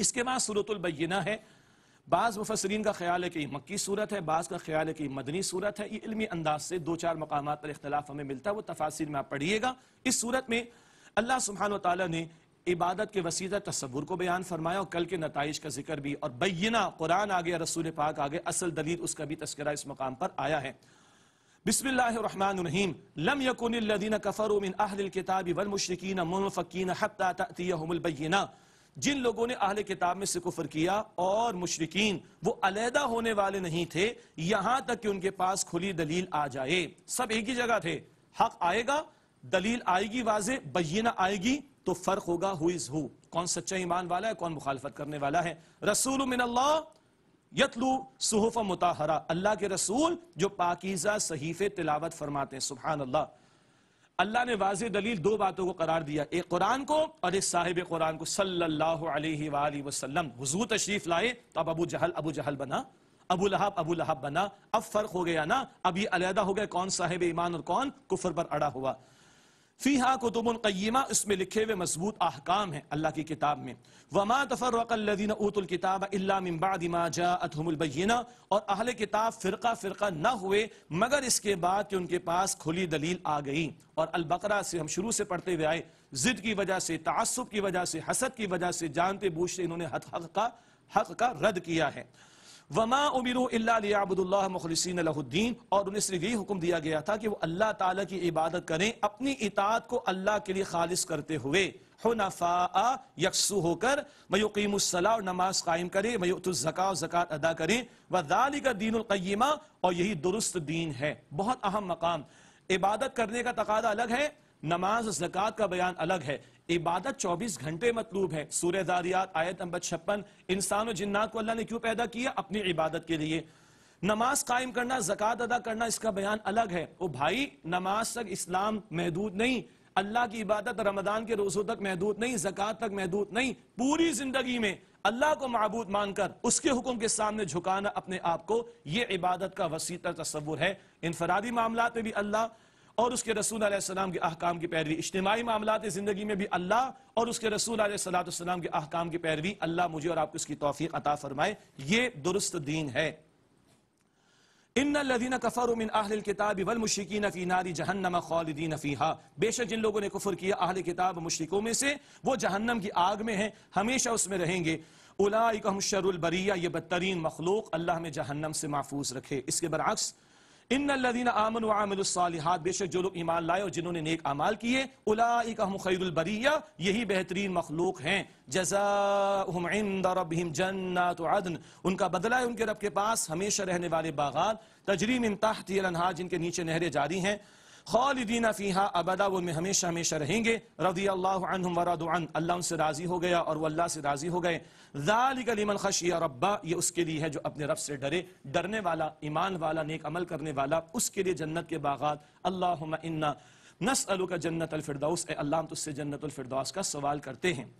इसके बाद सूरतुलबैना है बाज़ मुफसरीन का ख्याल है कि मक्की सूरत है बाज़ का ख्याल है कि मदनी सूरत है ये इलमी अंदाज से दो चार मकाम पर इख्तलाफ हमें मिलता है वो तफासिर में आप पढ़िएगा इस सूरत में अल्लाह सुबहान तला ने इबादत के वसीदा तस्वुर को बयान फरमाया और कल के नतज का जिक्र भी और बैना कुरान आ गया रसूल पाक आ गया असल दलील उसका भी तस्करा इस मकाम पर आया है बिस्मिल्लाम कफर किताबी वल मुशरकिन मुनफ़कीन हत्ता तयहमुलबैना जिन लोगों ने आहले किताब में से कुफर किया और मुशरकिन वो अलहदा होने वाले नहीं थे यहां तक कि उनके पास खुली दलील आ जाए सब एक ही जगह थे हक आएगा दलील आएगी वाजे बयना आएगी तो फर्क होगा हु इज हु कौन सच्चा ईमान वाला है कौन मुखालफत करने वाला है रसूल मिन अल्लाह यतलू सुहफ मुताहरा अल्लाह के रसूल जो पाकिजा सहीफे तिलावत फरमाते हैं सुबहान अल्लाह अल्लाह ने वाज दलील दो बातों को करार दिया एक कुरान को और एक साहिब कुरान को सल्लल्लाहु अलैहि वसल्लम हुजूर तशरीफ लाए तो अब अबू जहल अबू जहल बना अबू लहाब अबू लहाब बना अब फर्क हो गया ना अब ये अलहदा हो गया कौन साहिब ईमान और कौन कुफर पर अड़ा हुआ फ़ीहा कुतुब क़य्यमा इसमें लिखे हुए मजबूत अहकाम हैं अल्लाह की किताब में वमा तफ़रक़ीन उतुल किताब इलाबादमाजातमबैना और अहल किताब फ़िरका फ़िरका न हुए मगर इसके बाद कि उनके पास खुली दलील आ गई और अलबकरा से हम शुरू से पढ़ते हुए आए ज़िद की वजह से तसब की वजह से हसद की वजह से जानते बूझते इन्होंने हक का हक का रद्द किया है वमा उमिर अल्लाबुल्ला मुखलसिन अलहुद्दीन और उन्हें सिर्फ यही हुक्म दिया गया था कि वो अल्लाह ताला की इबादत करें अपनी इतात को अल्लाह के लिए खालिस करते हुए हनफा यकसू होकर मयुकीमसला और नमाज कायम करें मयुतज़का और अदा करें व दाली का दीनकैमा और यही दुरुस्त दीन है बहुत अहम मकाम इबादत करने का तकादा अलग है नमाज जक़ात का बयान अलग है इबादत 24 घंटे मतलूब है सूर्य दारियात आयत नंबर छप्पन इंसान और जिन्नात को अल्लाह ने क्यों पैदा किया अपनी इबादत के लिए नमाज कायम करना जक़ात अदा करना इसका बयान अलग है वो भाई नमाज तक इस्लाम महदूद नहीं अल्लाह की इबादत रमदान के रोज़ों तक महदूद नहीं जक़ात तक महदूद नहीं पूरी जिंदगी में अल्लाह को मबूद मानकर उसके हुक्म के सामने झुकाना अपने आप को यह इबादत का वसीतर तस्वुर है इनफरादी मामला में भी अल्लाह और उसके रसूल आसमाम के अहकाम की पैरवी इज्तमाही मामला ज़िंदगी में भी अल्लाह और उसके रसूल सलाम के अहकाम की पैरवी अल्लाह मुझे और आपको इसकी तोफ़ी अता फ़रमाए ये दुरुस्त दीन है इन लदीन कफ़र उमिन आहल किताब वल नारी जहन्नम बेशक जिन लोगों ने कुफर किया आहल किताब मुशरकों में से वो जहन्नम की आग में है हमेशा उसमें रहेंगे उलाकम ये बदतरीन मखलूक अल्लाह में जहन्नम से महफूज रखे इसके बरक्स इन लदीन आमन वामिलसालिहात बेशक जो लोग ईमान लाए और जिन्होंने नेक अमाल किए उलाई यही बेहतरीन मखलूक हैं जजाम जन्नत अदन उनका बदला है उनके रब के पास हमेशा रहने वाले बागान तजरीम इमताहती अनहा जिनके नीचे नहरें जारी हैं खालिदीना फ़ीहा अबदा वो में हमेशा हमेशा रहेंगे रदी अल्लाम वरदान अल्लाह उनसे राज़ी हो गया और वह अल्लाह से राज़ी हो गए दालिकलिमन खशिया रब्बा ये उसके लिए है जो अपने रब से डरे डरने वाला ईमान वाला नेक अमल करने वाला उसके लिए जन्नत के बागात अल्लाह इन्ना नस अलू का जन्नत अलफरदौस अल्लाह तुझसे जन्नत अलफरदौस का सवाल करते हैं